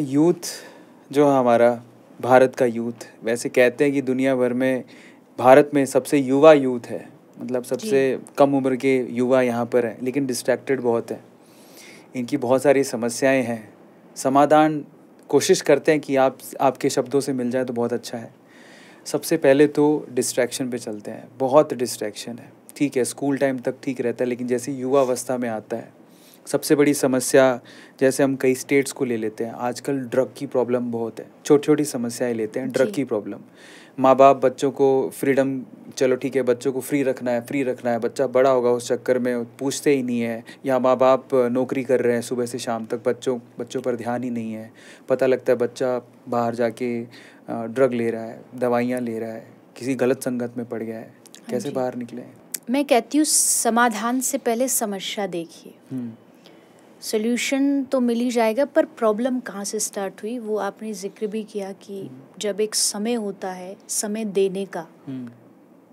Youth जो है हमारा भारत का यूथ वैसे कहते हैं कि दुनिया भर में भारत में सबसे युवा यूथ है मतलब सबसे कम उम्र के युवा यहाँ पर हैं लेकिन डिस्ट्रैक्टेड बहुत हैं इनकी बहुत सारी समस्याएं हैं समाधान कोशिश करते हैं कि आप आपके शब्दों से मिल जाए तो बहुत अच्छा है सबसे पहले तो डिस्ट्रैक्शन पे चलते हैं बहुत डिस्ट्रैक्शन है ठीक है स्कूल टाइम तक ठीक रहता है लेकिन जैसे युवा अवस्था में आता है सबसे बड़ी समस्या जैसे हम कई स्टेट्स को ले लेते हैं आजकल ड्रग की प्रॉब्लम बहुत है छोटी छोटी समस्याएं लेते हैं ड्रग की प्रॉब्लम माँ बाप बच्चों को फ्रीडम चलो ठीक है बच्चों को फ्री रखना है फ्री रखना है बच्चा बड़ा होगा उस चक्कर में पूछते ही नहीं है या माँ बाप नौकरी कर रहे हैं सुबह से शाम तक बच्चों बच्चों पर ध्यान ही नहीं है पता लगता है बच्चा बाहर जाके ड्रग ले रहा है दवाइयाँ ले रहा है किसी गलत संगत में पड़ गया है हाँ कैसे बाहर निकले मैं कहती हूँ समाधान से पहले समस्या देखिए हम्म। सोल्यूशन तो मिल ही जाएगा पर प्रॉब्लम कहाँ से स्टार्ट हुई वो आपने जिक्र भी किया कि जब एक समय होता है समय देने का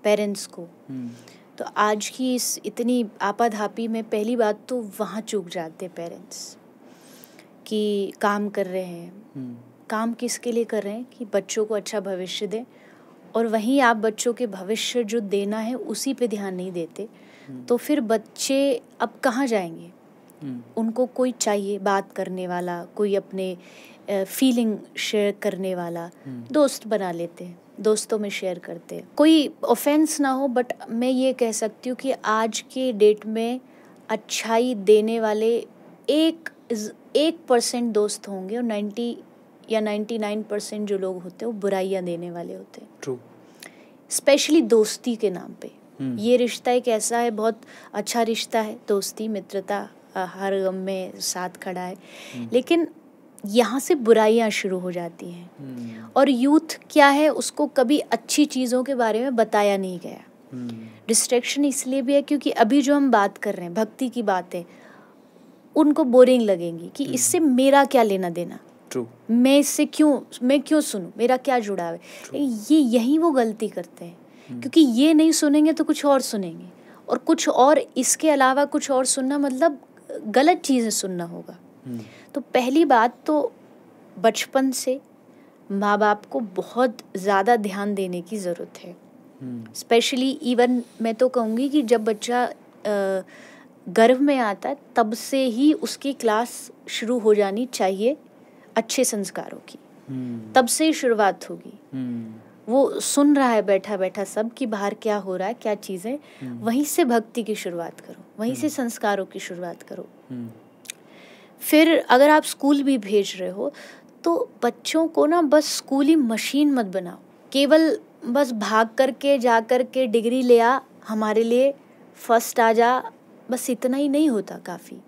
पेरेंट्स हम्म। को हम्म। तो आज की इस इतनी आपाधापी में पहली बात तो वहाँ चूक जाते हैं पेरेंट्स कि काम कर रहे हैं हम्म। काम किसके लिए कर रहे हैं कि बच्चों को अच्छा भविष्य दें और वहीं आप बच्चों के भविष्य जो देना है उसी पे ध्यान नहीं देते तो फिर बच्चे अब कहाँ जाएंगे उनको कोई चाहिए बात करने वाला कोई अपने फीलिंग शेयर करने वाला दोस्त बना लेते हैं दोस्तों में शेयर करते हैं कोई ऑफेंस ना हो बट मैं ये कह सकती हूँ कि आज के डेट में अच्छाई देने वाले एक एक परसेंट दोस्त होंगे और नाइन्टी या नाइन्टी नाइन परसेंट जो लोग होते हैं वो बुराइयाँ देने वाले होते हैं ट्रू स्पेशली दोस्ती के नाम पे हम्म। ये रिश्ता एक ऐसा है बहुत अच्छा रिश्ता है दोस्ती मित्रता हर गम में साथ खड़ा है लेकिन यहाँ से बुराइयाँ शुरू हो जाती हैं हम्म। और यूथ क्या है उसको कभी अच्छी चीज़ों के बारे में बताया नहीं गया हम्म। डिस्ट्रैक्शन इसलिए भी है क्योंकि अभी जो हम बात कर रहे हैं भक्ति की बातें उनको बोरिंग लगेंगी कि हम्म। इससे मेरा क्या लेना देना True. मैं इससे क्यों मैं क्यों सुनूं मेरा क्या जुड़ाव है ये यही वो गलती करते हैं hmm. क्योंकि ये नहीं सुनेंगे तो कुछ और सुनेंगे और कुछ और इसके अलावा कुछ और सुनना मतलब गलत चीज़ें सुनना होगा हम्म। तो पहली बात तो बचपन से माँ बाप को बहुत ज़्यादा ध्यान देने की ज़रूरत है स्पेशली hmm. इवन मैं तो कहूँगी कि जब बच्चा गर्भ में आता है तब से ही उसकी क्लास शुरू हो जानी चाहिए अच्छे संस्कारों की hmm. तब से ही शुरुआत होगी hmm. वो सुन रहा है बैठा बैठा सब कि बाहर क्या हो रहा है क्या चीजें हम्म। वहीं से भक्ति की शुरुआत करो वहीं से हम्म। संस्कारों की शुरुआत करो हम्म। फिर अगर आप स्कूल भी भेज रहे हो तो बच्चों को ना बस स्कूली मशीन मत बनाओ केवल बस भाग करके जा करके डिग्री ले आ हमारे लिए फर्स्ट आ जा बस इतना ही नहीं होता काफ़ी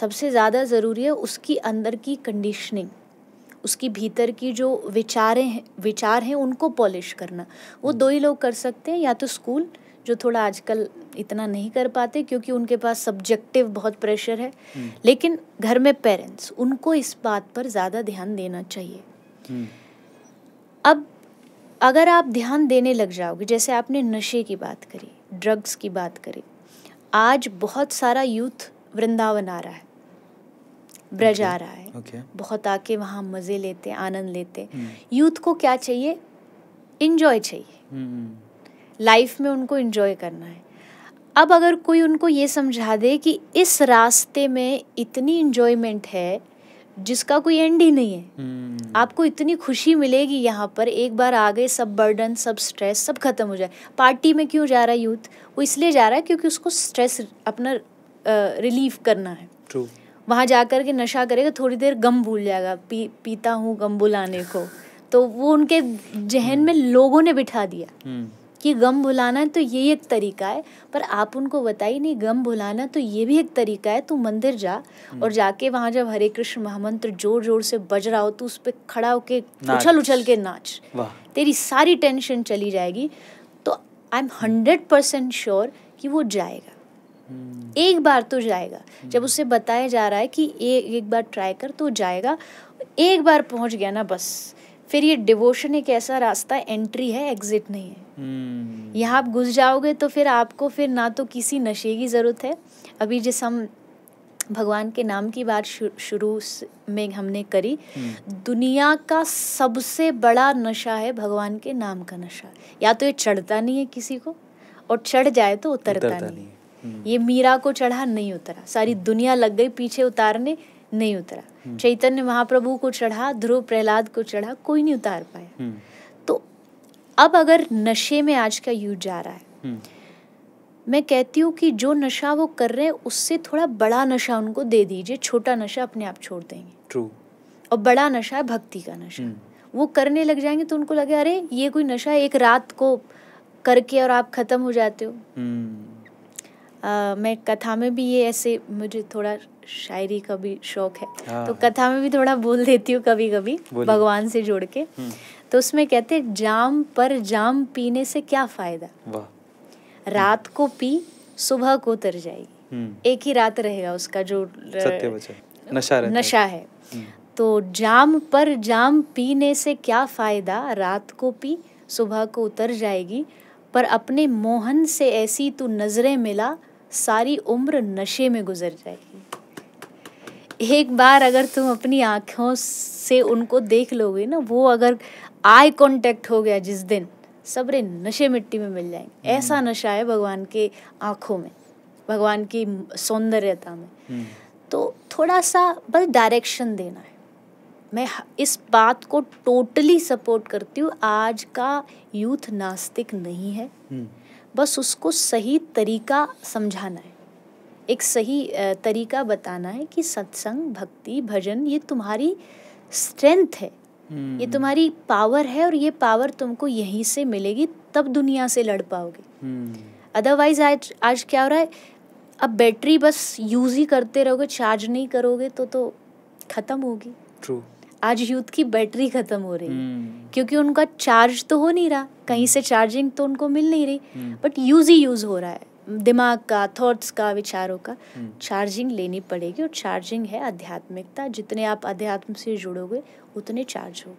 सबसे ज़्यादा ज़रूरी है उसकी अंदर की कंडीशनिंग उसकी भीतर की जो विचारें हैं विचार हैं उनको पॉलिश करना वो दो ही लोग कर सकते हैं या तो स्कूल जो थोड़ा आजकल इतना नहीं कर पाते क्योंकि उनके पास सब्जेक्टिव बहुत प्रेशर है हम्म। लेकिन घर में पेरेंट्स उनको इस बात पर ज़्यादा ध्यान देना चाहिए हम्म। अब अगर आप ध्यान देने लग जाओगे जैसे आपने नशे की बात करी ड्रग्स की बात करी आज बहुत सारा यूथ वृंदावन आ रहा है ब्रज आ रहा है okay. बहुत आके वहाँ मज़े लेते आनंद लेते hmm. यूथ को क्या चाहिए इन्जॉय चाहिए लाइफ hmm, hmm. में उनको इन्जॉय करना है अब अगर कोई उनको ये समझा दे कि इस रास्ते में इतनी इन्जॉयमेंट है जिसका कोई एंड ही नहीं है hmm. आपको इतनी खुशी मिलेगी यहाँ पर एक बार आ गए सब बर्डन सब स्ट्रेस सब खत्म हो जाए पार्टी में क्यों जा रहा है यूथ वो इसलिए जा रहा है क्योंकि उसको स्ट्रेस अपना रिलीव करना है True. वहाँ जा कर के नशा करेगा थोड़ी देर गम भूल जाएगा पी पीता हूँ गम भुलाने को तो वो उनके जहन में हम्म। लोगों ने बिठा दिया हम्म। कि गम भुलाना है तो ये एक तरीका है पर आप उनको बताइए नहीं गम भुलाना तो ये भी एक तरीका है तू मंदिर जा हम्म। और जाके वहाँ जब हरे कृष्ण महामंत्र जोर जोर से बज रहा हो तो उस पर खड़ा होके उछल उछल के नाच तेरी सारी टेंशन चली जाएगी तो I am hundred percent sure कि वो जाएगा एक बार तो जाएगा जब उसे बताया जा रहा है कि ए, एक बार ट्राई कर तो जाएगा एक बार पहुंच गया ना बस फिर ये डिवोशन एक ऐसा रास्ता एंट्री है एग्जिट नहीं है hmm. यहाँ आप घुस जाओगे तो फिर आपको फिर ना तो किसी नशे की ज़रूरत है अभी जिस हम भगवान के नाम की बात शुरू में हमने करी hmm. दुनिया का सबसे बड़ा नशा है भगवान के नाम का नशा या तो ये चढ़ता नहीं है किसी को और चढ़ जाए तो उतरता, उतरता नहीं, नहीं। हम्म। ये मीरा को चढ़ा नहीं उतरा सारी हम्म। दुनिया लग गई पीछे उतारने नहीं उतरा हम्म। चैतन्य महाप्रभु को चढ़ा ध्रुव प्रहलाद को चढ़ा कोई नहीं उतार पाया तो अब अगर नशे में आज का यूज जा रहा है मैं कहती हूँ कि जो नशा वो कर रहे हैं उससे थोड़ा बड़ा नशा उनको दे दीजिए छोटा नशा अपने आप छोड़ देंगे ट्रू और बड़ा नशा है भक्ति का नशा वो करने लग जाएंगे तो उनको लगे अरे ये कोई नशा एक रात को करके और आप खत्म हो जाते हो आ, मैं कथा में भी ये ऐसे मुझे थोड़ा शायरी का भी शौक है हाँ, तो हाँ। कथा में भी थोड़ा बोल देती हूँ कभी कभी भगवान से जोड़ के हम्म। तो उसमें कहते जाम पर जाम पीने से क्या फायदा रात को पी सुबह को तर जाएगी हम्म। एक ही रात रहेगा उसका जो नशा नशा है हम्म। तो जाम पर जाम पीने से क्या फायदा रात को पी सुबह को उतर जाएगी पर अपने मोहन से ऐसी तू नजरें मिला सारी उम्र नशे में गुजर जाएगी एक बार अगर तुम अपनी आँखों से उनको देख लोगे ना वो अगर आई कांटेक्ट हो गया जिस दिन सबरे नशे मिट्टी में मिल जाएंगे हम्म। ऐसा नशा है भगवान के आँखों में भगवान की सौंदर्यता में हम्म। तो थोड़ा सा बस डायरेक्शन देना है मैं इस बात को टोटली सपोर्ट करती हूँ आज का यूथ नास्तिक नहीं है हम्म। बस उसको सही तरीका समझाना है एक सही तरीका बताना है कि सत्संग भक्ति भजन ये तुम्हारी स्ट्रेंथ है ये हम्म। तुम्हारी पावर है और ये पावर तुमको यहीं से मिलेगी तब दुनिया से लड़ पाओगे अदरवाइज हम्म। आज आज क्या हो रहा है अब बैटरी बस यूज ही करते रहोगे चार्ज नहीं करोगे तो तो खत्म होगी ट्रू आज यूथ की बैटरी खत्म हो रही है हम्म। क्योंकि उनका चार्ज तो हो नहीं रहा कहीं से चार्जिंग तो उनको मिल नहीं रही बट हम्म। यूज ही यूज हो रहा है दिमाग का थॉट्स का विचारों का चार्जिंग हम्म। लेनी पड़ेगी और चार्जिंग है आध्यात्मिकता जितने आप अध्यात्म से जुड़ोगे उतने चार्ज हो